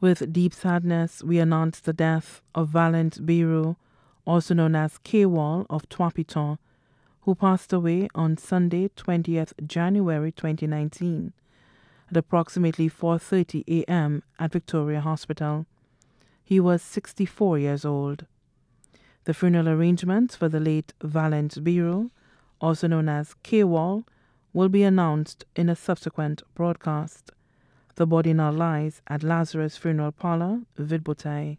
With deep sadness, we announce the death of Valent Biru, also known as K-Wall of Twapiton, who passed away on Sunday, 20th January 2019 at approximately 4:30 a.m. at Victoria Hospital. He was 64 years old. The funeral arrangements for the late Valent Biro, also known as K-Wall, will be announced in a subsequent broadcast. The body now lies at Lazarus Funeral Parlor, Vidbotai.